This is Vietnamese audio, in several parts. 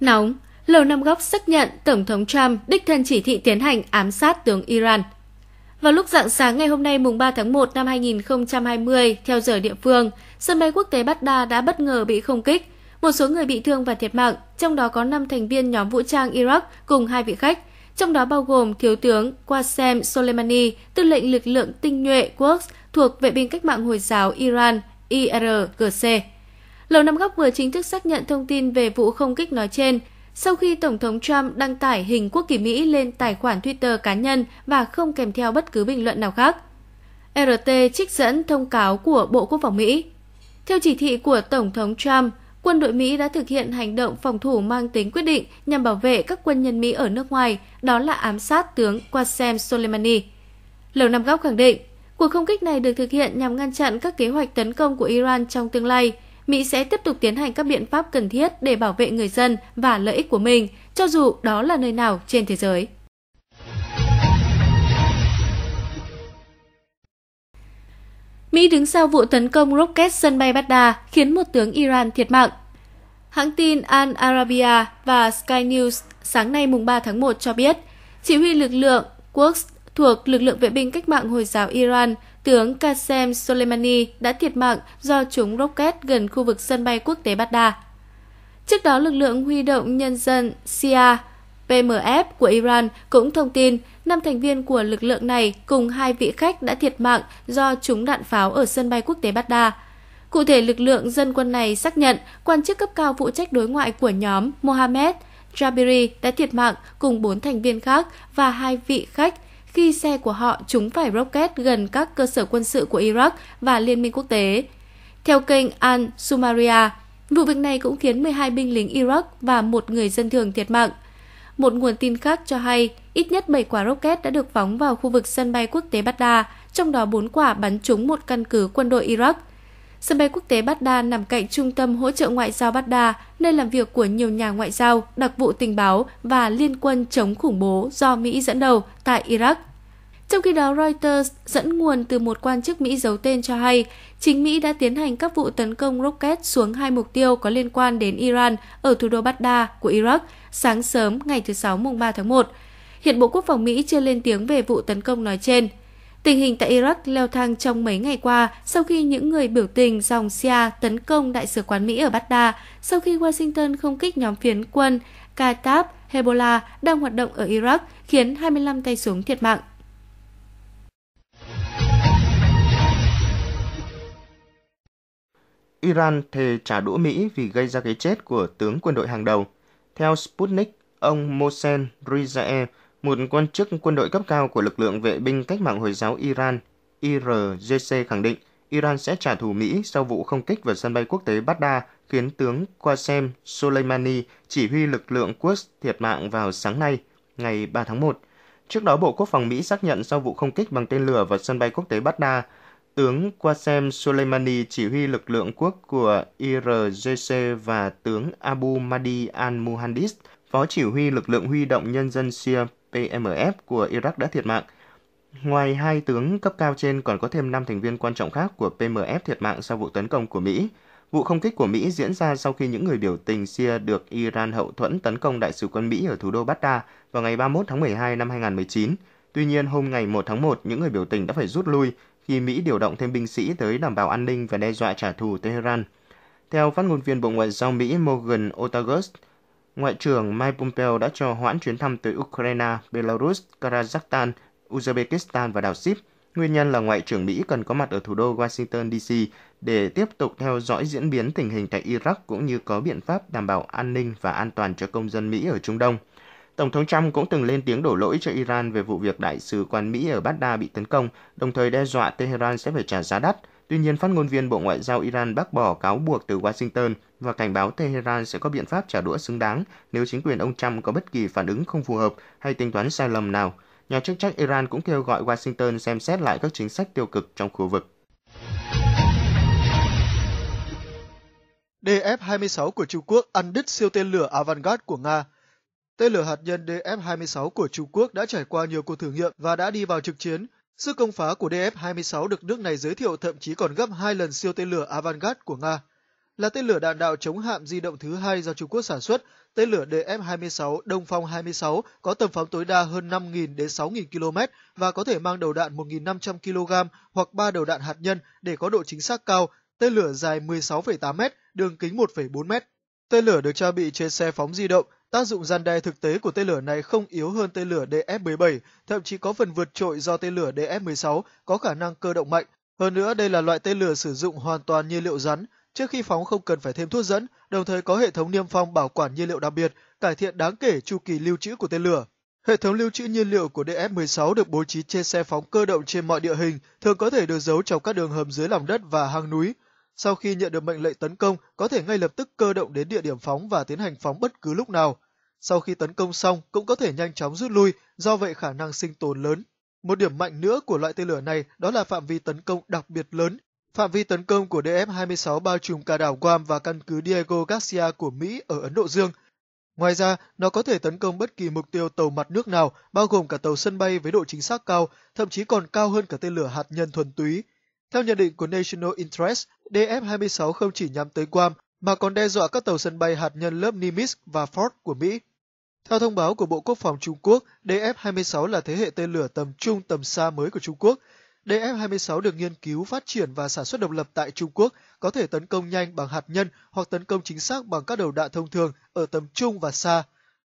Nóng, Lầu Năm Góc xác nhận Tổng thống Trump đích thân chỉ thị tiến hành ám sát tướng Iran. Vào lúc rạng sáng ngày hôm nay mùng 3 tháng 1 năm 2020, theo giờ địa phương, sân bay quốc tế Baghdad đã bất ngờ bị không kích. Một số người bị thương và thiệt mạng, trong đó có 5 thành viên nhóm vũ trang Iraq cùng hai vị khách, trong đó bao gồm Thiếu tướng Qasem Soleimani, tư lệnh lực lượng tinh nhuệ Quds thuộc Vệ binh Cách mạng Hồi giáo Iran, IRGC. Lầu Năm Góc vừa chính thức xác nhận thông tin về vụ không kích nói trên sau khi Tổng thống Trump đăng tải hình quốc kỳ Mỹ lên tài khoản Twitter cá nhân và không kèm theo bất cứ bình luận nào khác. RT trích dẫn thông cáo của Bộ Quốc phòng Mỹ. Theo chỉ thị của Tổng thống Trump, quân đội Mỹ đã thực hiện hành động phòng thủ mang tính quyết định nhằm bảo vệ các quân nhân Mỹ ở nước ngoài, đó là ám sát tướng Qasem Soleimani. Lầu Năm Góc khẳng định, cuộc không kích này được thực hiện nhằm ngăn chặn các kế hoạch tấn công của Iran trong tương lai – Mỹ sẽ tiếp tục tiến hành các biện pháp cần thiết để bảo vệ người dân và lợi ích của mình, cho dù đó là nơi nào trên thế giới. Mỹ đứng sau vụ tấn công rocket sân bay Baghdad khiến một tướng Iran thiệt mạng. Hãng tin Al Arabiya và Sky News sáng nay mùng 3 tháng 1 cho biết, chỉ huy lực lượng Quds thuộc lực lượng vệ binh cách mạng Hồi giáo Iran – tướng Qasem Soleimani đã thiệt mạng do trúng rocket gần khu vực sân bay quốc tế Baghdad. Trước đó, lực lượng huy động nhân dân Sia PMF của Iran cũng thông tin 5 thành viên của lực lượng này cùng hai vị khách đã thiệt mạng do trúng đạn pháo ở sân bay quốc tế Baghdad. Cụ thể, lực lượng dân quân này xác nhận quan chức cấp cao phụ trách đối ngoại của nhóm Mohammed Jabiri đã thiệt mạng cùng 4 thành viên khác và hai vị khách khi xe của họ trúng phải rocket gần các cơ sở quân sự của Iraq và Liên minh quốc tế. Theo kênh Al-Sumaria, vụ việc này cũng khiến 12 binh lính Iraq và một người dân thường thiệt mạng. Một nguồn tin khác cho hay ít nhất 7 quả rocket đã được phóng vào khu vực sân bay quốc tế Baghdad, trong đó 4 quả bắn trúng một căn cứ quân đội Iraq – Sân bay quốc tế Baghdad nằm cạnh trung tâm hỗ trợ ngoại giao Baghdad, nơi làm việc của nhiều nhà ngoại giao, đặc vụ tình báo và liên quân chống khủng bố do Mỹ dẫn đầu tại Iraq. Trong khi đó, Reuters dẫn nguồn từ một quan chức Mỹ giấu tên cho hay, chính Mỹ đã tiến hành các vụ tấn công rocket xuống hai mục tiêu có liên quan đến Iran ở thủ đô Baghdad của Iraq sáng sớm ngày thứ Sáu mùng 3 tháng 1. Hiện Bộ Quốc phòng Mỹ chưa lên tiếng về vụ tấn công nói trên – Tình hình tại Iraq leo thang trong mấy ngày qua sau khi những người biểu tình dòng Shia tấn công Đại sứ quán Mỹ ở Baghdad, sau khi Washington không kích nhóm phiến quân Qatab Hezbollah đang hoạt động ở Iraq khiến 25 tay súng thiệt mạng. Iran thề trả đũa Mỹ vì gây ra cái chết của tướng quân đội hàng đầu. Theo Sputnik, ông Mohsen Rizaev, một quan chức quân đội cấp cao của lực lượng vệ binh cách mạng Hồi giáo Iran, IRGC khẳng định Iran sẽ trả thù Mỹ sau vụ không kích vào sân bay quốc tế Baghdad khiến tướng Qasem Soleimani chỉ huy lực lượng Quds thiệt mạng vào sáng nay, ngày 3 tháng 1. Trước đó, Bộ Quốc phòng Mỹ xác nhận sau vụ không kích bằng tên lửa vào sân bay quốc tế Baghdad, tướng Qasem Soleimani chỉ huy lực lượng quốc của IRGC và tướng Abu Mahdi al-Muhandis, phó chỉ huy lực lượng huy động nhân dân Syria PMF của Iraq đã thiệt mạng. Ngoài hai tướng cấp cao trên còn có thêm 5 thành viên quan trọng khác của PMF thiệt mạng sau vụ tấn công của Mỹ. Vụ không kích của Mỹ diễn ra sau khi những người biểu tình Syria được Iran hậu thuẫn tấn công đại sứ quân Mỹ ở thủ đô Baghdad vào ngày 31 tháng 12 năm 2019. Tuy nhiên, hôm ngày 1 tháng 1, những người biểu tình đã phải rút lui khi Mỹ điều động thêm binh sĩ tới đảm bảo an ninh và đe dọa trả thù Tehran. Theo phát ngôn viên Bộ Ngoại giao Mỹ Morgan Otagus, Ngoại trưởng Mike Pompeo đã cho hoãn chuyến thăm tới Ukraine, Belarus, Kazakhstan, Uzbekistan và đảo Sip. Nguyên nhân là Ngoại trưởng Mỹ cần có mặt ở thủ đô Washington, D.C. để tiếp tục theo dõi diễn biến tình hình tại Iraq cũng như có biện pháp đảm bảo an ninh và an toàn cho công dân Mỹ ở Trung Đông. Tổng thống Trump cũng từng lên tiếng đổ lỗi cho Iran về vụ việc đại sứ quán Mỹ ở Baghdad bị tấn công, đồng thời đe dọa Tehran sẽ phải trả giá đắt. Tuy nhiên, phát ngôn viên Bộ Ngoại giao Iran bác bỏ cáo buộc từ Washington – và cảnh báo Tehran sẽ có biện pháp trả đũa xứng đáng nếu chính quyền ông Trump có bất kỳ phản ứng không phù hợp hay tính toán sai lầm nào. Nhà chức trách Iran cũng kêu gọi Washington xem xét lại các chính sách tiêu cực trong khu vực. DF-26 của Trung Quốc ăn đứt siêu tên lửa Avangard của Nga. Tên lửa hạt nhân DF-26 của Trung Quốc đã trải qua nhiều cuộc thử nghiệm và đã đi vào trực chiến. Sức công phá của DF-26 được nước này giới thiệu thậm chí còn gấp 2 lần siêu tên lửa Avangard của Nga là tên lửa đạn đạo chống hạm di động thứ hai do Trung Quốc sản xuất. Tên lửa DF-26 Đông Phong 26 có tầm phóng tối đa hơn 5.000 đến 6.000 km và có thể mang đầu đạn 1.500 kg hoặc 3 đầu đạn hạt nhân để có độ chính xác cao. Tên lửa dài 16,8 m, đường kính 1,4 m. Tên lửa được trang bị trên xe phóng di động, tác dụng gian đe thực tế của tên lửa này không yếu hơn tên lửa DF-17, thậm chí có phần vượt trội do tên lửa DF-16 có khả năng cơ động mạnh. Hơn nữa, đây là loại tên lửa sử dụng hoàn toàn nhiên liệu rắn, Trước khi phóng không cần phải thêm thuốc dẫn, đồng thời có hệ thống niêm phong bảo quản nhiên liệu đặc biệt, cải thiện đáng kể chu kỳ lưu trữ của tên lửa. Hệ thống lưu trữ nhiên liệu của DF-16 được bố trí trên xe phóng cơ động trên mọi địa hình, thường có thể được giấu trong các đường hầm dưới lòng đất và hang núi. Sau khi nhận được mệnh lệnh tấn công, có thể ngay lập tức cơ động đến địa điểm phóng và tiến hành phóng bất cứ lúc nào. Sau khi tấn công xong, cũng có thể nhanh chóng rút lui, do vậy khả năng sinh tồn lớn. Một điểm mạnh nữa của loại tên lửa này đó là phạm vi tấn công đặc biệt lớn, Phạm vi tấn công của DF-26 bao trùm cả đảo Guam và căn cứ Diego Garcia của Mỹ ở Ấn Độ Dương. Ngoài ra, nó có thể tấn công bất kỳ mục tiêu tàu mặt nước nào, bao gồm cả tàu sân bay với độ chính xác cao, thậm chí còn cao hơn cả tên lửa hạt nhân thuần túy. Theo nhận định của National Interest, DF-26 không chỉ nhắm tới Guam mà còn đe dọa các tàu sân bay hạt nhân lớp Nimitz và Ford của Mỹ. Theo thông báo của Bộ Quốc phòng Trung Quốc, DF-26 là thế hệ tên lửa tầm trung tầm xa mới của Trung Quốc – DF-26 được nghiên cứu, phát triển và sản xuất độc lập tại Trung Quốc, có thể tấn công nhanh bằng hạt nhân hoặc tấn công chính xác bằng các đầu đạn thông thường ở tầm trung và xa.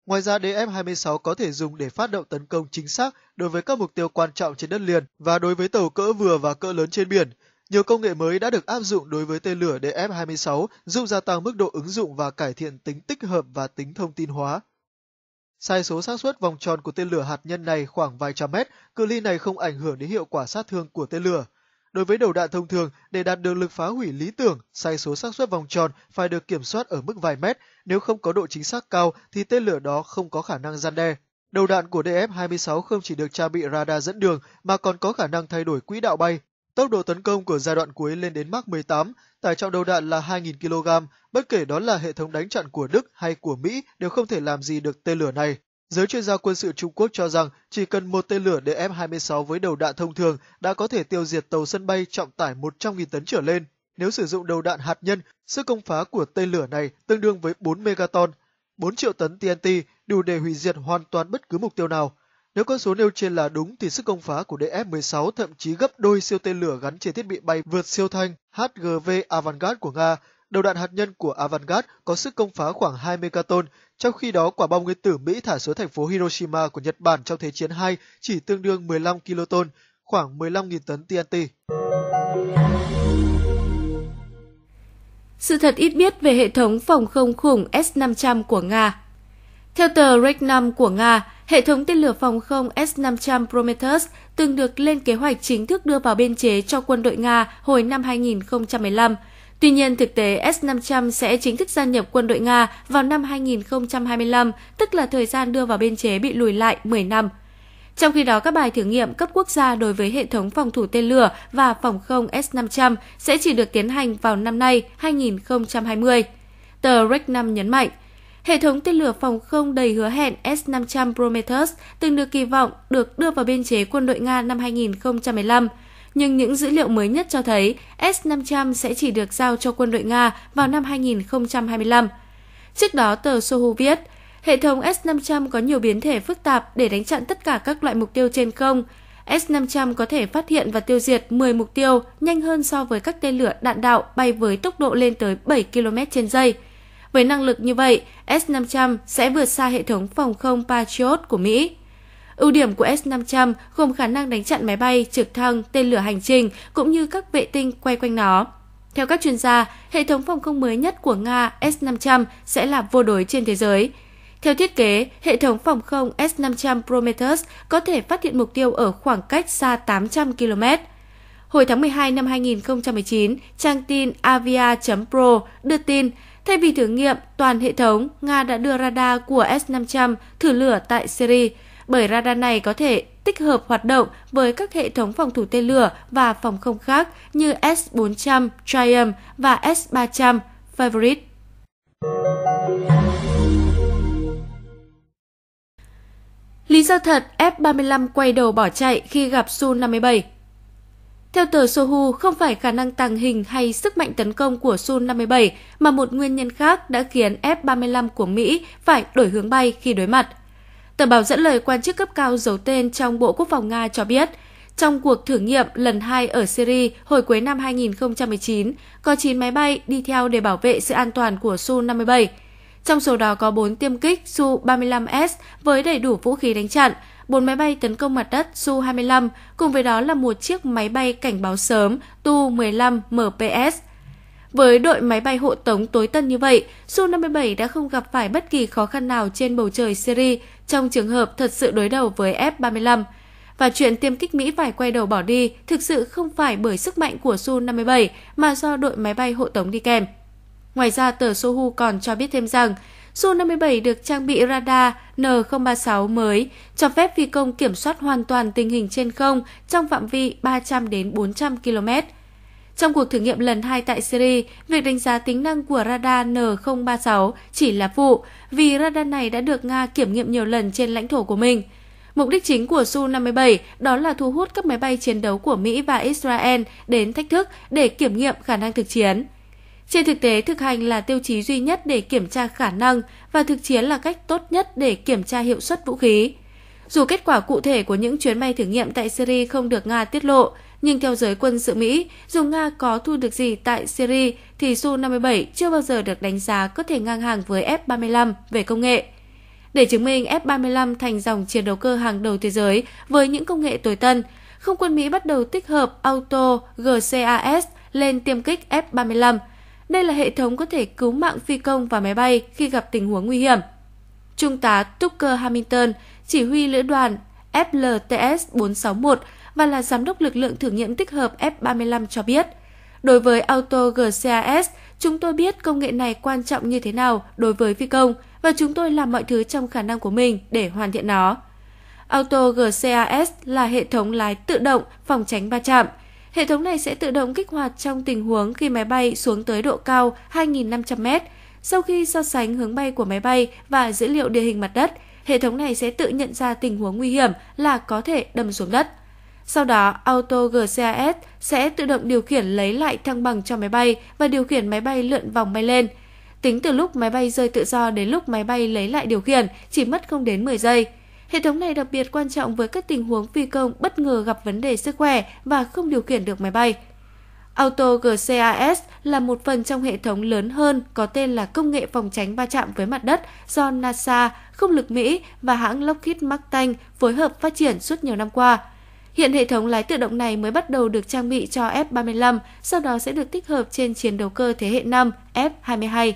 Ngoài ra, DF-26 có thể dùng để phát động tấn công chính xác đối với các mục tiêu quan trọng trên đất liền và đối với tàu cỡ vừa và cỡ lớn trên biển. Nhiều công nghệ mới đã được áp dụng đối với tên lửa DF-26 giúp gia tăng mức độ ứng dụng và cải thiện tính tích hợp và tính thông tin hóa. Sai số xác suất vòng tròn của tên lửa hạt nhân này khoảng vài trăm mét, cự ly này không ảnh hưởng đến hiệu quả sát thương của tên lửa. Đối với đầu đạn thông thường, để đạt được lực phá hủy lý tưởng, sai số xác suất vòng tròn phải được kiểm soát ở mức vài mét, nếu không có độ chính xác cao thì tên lửa đó không có khả năng gian đe. Đầu đạn của DF-26 không chỉ được trang bị radar dẫn đường mà còn có khả năng thay đổi quỹ đạo bay, Tốc độ tấn công của giai đoạn cuối lên đến Mach 18, tải trọng đầu đạn là 2.000 kg, bất kể đó là hệ thống đánh chặn của Đức hay của Mỹ đều không thể làm gì được tên lửa này. Giới chuyên gia quân sự Trung Quốc cho rằng chỉ cần một tên lửa DF-26 với đầu đạn thông thường đã có thể tiêu diệt tàu sân bay trọng tải 100.000 tấn trở lên. Nếu sử dụng đầu đạn hạt nhân, sức công phá của tên lửa này tương đương với 4 megaton, 4 triệu tấn TNT đủ để hủy diệt hoàn toàn bất cứ mục tiêu nào. Nếu con số nêu trên là đúng thì sức công phá của DF-16 thậm chí gấp đôi siêu tên lửa gắn trên thiết bị bay vượt siêu thanh HGV Avangard của Nga. Đầu đạn hạt nhân của Avangard có sức công phá khoảng 2 megaton, trong khi đó quả bom nguyên tử Mỹ thả xuống thành phố Hiroshima của Nhật Bản trong Thế chiến 2 chỉ tương đương 15 kiloton, khoảng 15.000 tấn TNT. Sự thật ít biết về hệ thống phòng không khủng S-500 của Nga theo tờ Regnum của Nga, hệ thống tên lửa phòng không S-500 Prometheus từng được lên kế hoạch chính thức đưa vào biên chế cho quân đội Nga hồi năm 2015. Tuy nhiên, thực tế S-500 sẽ chính thức gia nhập quân đội Nga vào năm 2025, tức là thời gian đưa vào biên chế bị lùi lại 10 năm. Trong khi đó, các bài thử nghiệm cấp quốc gia đối với hệ thống phòng thủ tên lửa và phòng không S-500 sẽ chỉ được tiến hành vào năm nay 2020. Tờ Regnum nhấn mạnh, Hệ thống tên lửa phòng không đầy hứa hẹn S-500 Prometheus từng được kỳ vọng được đưa vào biên chế quân đội Nga năm 2015. Nhưng những dữ liệu mới nhất cho thấy S-500 sẽ chỉ được giao cho quân đội Nga vào năm 2025. Trước đó, tờ Sohu viết, hệ thống S-500 có nhiều biến thể phức tạp để đánh chặn tất cả các loại mục tiêu trên không. S-500 có thể phát hiện và tiêu diệt 10 mục tiêu nhanh hơn so với các tên lửa đạn đạo bay với tốc độ lên tới 7 km trên giây. Với năng lực như vậy, S-500 sẽ vượt xa hệ thống phòng không Patriot của Mỹ. Ưu điểm của S-500 gồm khả năng đánh chặn máy bay, trực thăng, tên lửa hành trình cũng như các vệ tinh quay quanh nó. Theo các chuyên gia, hệ thống phòng không mới nhất của Nga S-500 sẽ là vô đối trên thế giới. Theo thiết kế, hệ thống phòng không S-500 Prometheus có thể phát hiện mục tiêu ở khoảng cách xa 800 km. Hồi tháng 12 năm 2019, trang tin avia.pro đưa tin Thay vì thử nghiệm toàn hệ thống, Nga đã đưa radar của S-500 thử lửa tại Syria, bởi radar này có thể tích hợp hoạt động với các hệ thống phòng thủ tên lửa và phòng không khác như S-400 Triumph và S-300 Favorite. Lý do thật F-35 quay đầu bỏ chạy khi gặp Su-57 theo tờ Sohu, không phải khả năng tàng hình hay sức mạnh tấn công của Su-57 mà một nguyên nhân khác đã khiến F-35 của Mỹ phải đổi hướng bay khi đối mặt. Tờ báo dẫn lời quan chức cấp cao giấu tên trong Bộ Quốc phòng Nga cho biết, trong cuộc thử nghiệm lần 2 ở Syria hồi cuối năm 2019, có 9 máy bay đi theo để bảo vệ sự an toàn của Su-57. Trong số đó có 4 tiêm kích Su-35S với đầy đủ vũ khí đánh chặn, bốn máy bay tấn công mặt đất Su-25, cùng với đó là một chiếc máy bay cảnh báo sớm Tu-15 MPS. Với đội máy bay hộ tống tối tân như vậy, Su-57 đã không gặp phải bất kỳ khó khăn nào trên bầu trời Syria trong trường hợp thật sự đối đầu với F-35. Và chuyện tiêm kích Mỹ phải quay đầu bỏ đi thực sự không phải bởi sức mạnh của Su-57 mà do đội máy bay hộ tống đi kèm. Ngoài ra, tờ Sohu còn cho biết thêm rằng, Su-57 được trang bị radar N036 mới, cho phép phi công kiểm soát hoàn toàn tình hình trên không trong phạm vi 300 đến 400 km. Trong cuộc thử nghiệm lần 2 tại Syria, việc đánh giá tính năng của radar N036 chỉ là phụ, vì radar này đã được Nga kiểm nghiệm nhiều lần trên lãnh thổ của mình. Mục đích chính của Su-57 đó là thu hút các máy bay chiến đấu của Mỹ và Israel đến thách thức để kiểm nghiệm khả năng thực chiến. Trên thực tế, thực hành là tiêu chí duy nhất để kiểm tra khả năng và thực chiến là cách tốt nhất để kiểm tra hiệu suất vũ khí. Dù kết quả cụ thể của những chuyến bay thử nghiệm tại Syria không được Nga tiết lộ, nhưng theo giới quân sự Mỹ, dù Nga có thu được gì tại Syria thì Su-57 chưa bao giờ được đánh giá có thể ngang hàng với F-35 về công nghệ. Để chứng minh F-35 thành dòng chiến đấu cơ hàng đầu thế giới với những công nghệ tối tân, không quân Mỹ bắt đầu tích hợp auto GCAS lên tiêm kích F-35 đây là hệ thống có thể cứu mạng phi công và máy bay khi gặp tình huống nguy hiểm. Trung tá Tucker Hamilton, chỉ huy lữ đoàn FLTS 461 và là giám đốc lực lượng thử nghiệm tích hợp F-35 cho biết, đối với auto GCAS, chúng tôi biết công nghệ này quan trọng như thế nào đối với phi công và chúng tôi làm mọi thứ trong khả năng của mình để hoàn thiện nó. Auto GCAS là hệ thống lái tự động phòng tránh va chạm – Hệ thống này sẽ tự động kích hoạt trong tình huống khi máy bay xuống tới độ cao 2.500m. Sau khi so sánh hướng bay của máy bay và dữ liệu địa hình mặt đất, hệ thống này sẽ tự nhận ra tình huống nguy hiểm là có thể đâm xuống đất. Sau đó, auto GCAS sẽ tự động điều khiển lấy lại thăng bằng cho máy bay và điều khiển máy bay lượn vòng bay lên. Tính từ lúc máy bay rơi tự do đến lúc máy bay lấy lại điều khiển chỉ mất không đến 10 giây. Hệ thống này đặc biệt quan trọng với các tình huống phi công bất ngờ gặp vấn đề sức khỏe và không điều khiển được máy bay. Auto GCAS là một phần trong hệ thống lớn hơn có tên là công nghệ phòng tránh va chạm với mặt đất do NASA, không lực Mỹ và hãng Lockheed Martin phối hợp phát triển suốt nhiều năm qua. Hiện hệ thống lái tự động này mới bắt đầu được trang bị cho F-35, sau đó sẽ được tích hợp trên chiến đấu cơ thế hệ 5 F-22.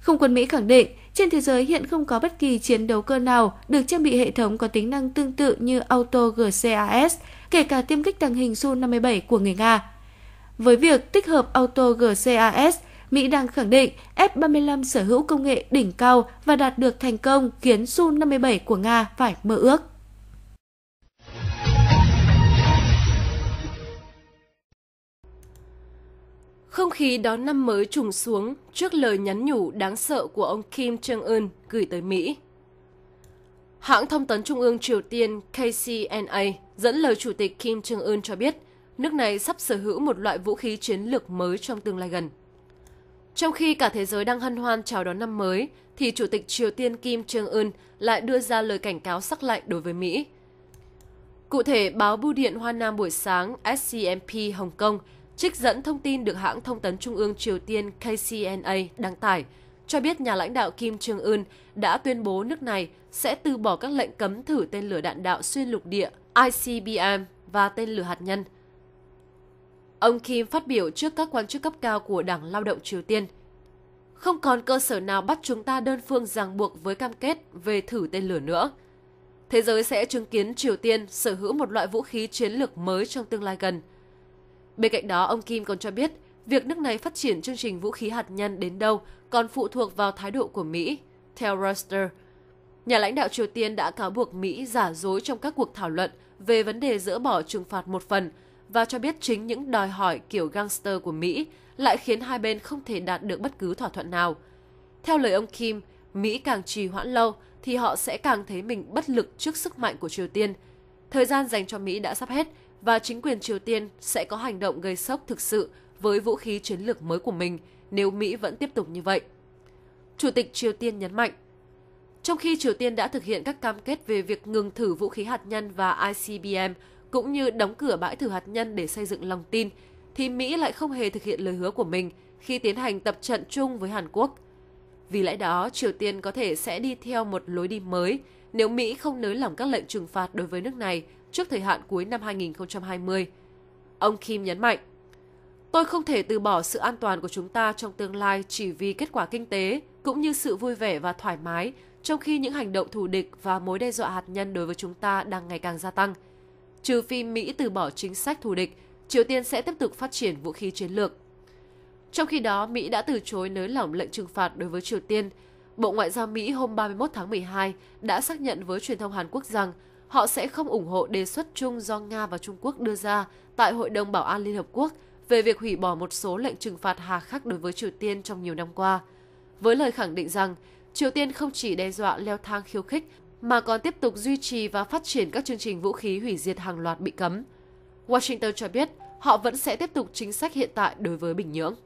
Không quân Mỹ khẳng định trên thế giới hiện không có bất kỳ chiến đấu cơ nào được trang bị hệ thống có tính năng tương tự như Auto GCAS, kể cả tiêm kích tàng hình Su-57 của người Nga. Với việc tích hợp Auto GCAS, Mỹ đang khẳng định F-35 sở hữu công nghệ đỉnh cao và đạt được thành công khiến Su-57 của Nga phải mơ ước. Không khí đón năm mới trùng xuống trước lời nhắn nhủ đáng sợ của ông Kim Jong-un gửi tới Mỹ. Hãng thông tấn Trung ương Triều Tiên KCNA dẫn lời Chủ tịch Kim Jong-un cho biết nước này sắp sở hữu một loại vũ khí chiến lược mới trong tương lai gần. Trong khi cả thế giới đang hân hoan chào đón năm mới, thì Chủ tịch Triều Tiên Kim Jong-un lại đưa ra lời cảnh cáo sắc lạnh đối với Mỹ. Cụ thể, báo Bưu điện Hoa Nam buổi sáng SCMP Hồng Kông – Trích dẫn thông tin được hãng thông tấn Trung ương Triều Tiên KCNA đăng tải, cho biết nhà lãnh đạo Kim Jong Un đã tuyên bố nước này sẽ từ bỏ các lệnh cấm thử tên lửa đạn đạo xuyên lục địa ICBM và tên lửa hạt nhân. Ông Kim phát biểu trước các quan chức cấp cao của Đảng Lao động Triều Tiên. Không còn cơ sở nào bắt chúng ta đơn phương ràng buộc với cam kết về thử tên lửa nữa. Thế giới sẽ chứng kiến Triều Tiên sở hữu một loại vũ khí chiến lược mới trong tương lai gần – Bên cạnh đó, ông Kim còn cho biết việc nước này phát triển chương trình vũ khí hạt nhân đến đâu còn phụ thuộc vào thái độ của Mỹ. Theo Reuters, nhà lãnh đạo Triều Tiên đã cáo buộc Mỹ giả dối trong các cuộc thảo luận về vấn đề dỡ bỏ trừng phạt một phần và cho biết chính những đòi hỏi kiểu gangster của Mỹ lại khiến hai bên không thể đạt được bất cứ thỏa thuận nào. Theo lời ông Kim, Mỹ càng trì hoãn lâu thì họ sẽ càng thấy mình bất lực trước sức mạnh của Triều Tiên. Thời gian dành cho Mỹ đã sắp hết và chính quyền Triều Tiên sẽ có hành động gây sốc thực sự với vũ khí chiến lược mới của mình nếu Mỹ vẫn tiếp tục như vậy. Chủ tịch Triều Tiên nhấn mạnh, trong khi Triều Tiên đã thực hiện các cam kết về việc ngừng thử vũ khí hạt nhân và ICBM cũng như đóng cửa bãi thử hạt nhân để xây dựng lòng tin, thì Mỹ lại không hề thực hiện lời hứa của mình khi tiến hành tập trận chung với Hàn Quốc. Vì lẽ đó, Triều Tiên có thể sẽ đi theo một lối đi mới nếu Mỹ không nới lỏng các lệnh trừng phạt đối với nước này trước thời hạn cuối năm 2020. Ông Kim nhấn mạnh, Tôi không thể từ bỏ sự an toàn của chúng ta trong tương lai chỉ vì kết quả kinh tế, cũng như sự vui vẻ và thoải mái, trong khi những hành động thù địch và mối đe dọa hạt nhân đối với chúng ta đang ngày càng gia tăng. Trừ phi Mỹ từ bỏ chính sách thù địch, Triều Tiên sẽ tiếp tục phát triển vũ khí chiến lược. Trong khi đó, Mỹ đã từ chối nới lỏng lệnh trừng phạt đối với Triều Tiên. Bộ Ngoại giao Mỹ hôm 31 tháng 12 đã xác nhận với truyền thông Hàn Quốc rằng họ sẽ không ủng hộ đề xuất chung do Nga và Trung Quốc đưa ra tại Hội đồng Bảo an Liên Hợp Quốc về việc hủy bỏ một số lệnh trừng phạt hà khắc đối với Triều Tiên trong nhiều năm qua. Với lời khẳng định rằng, Triều Tiên không chỉ đe dọa leo thang khiêu khích mà còn tiếp tục duy trì và phát triển các chương trình vũ khí hủy diệt hàng loạt bị cấm. Washington cho biết họ vẫn sẽ tiếp tục chính sách hiện tại đối với Bình Nhưỡng.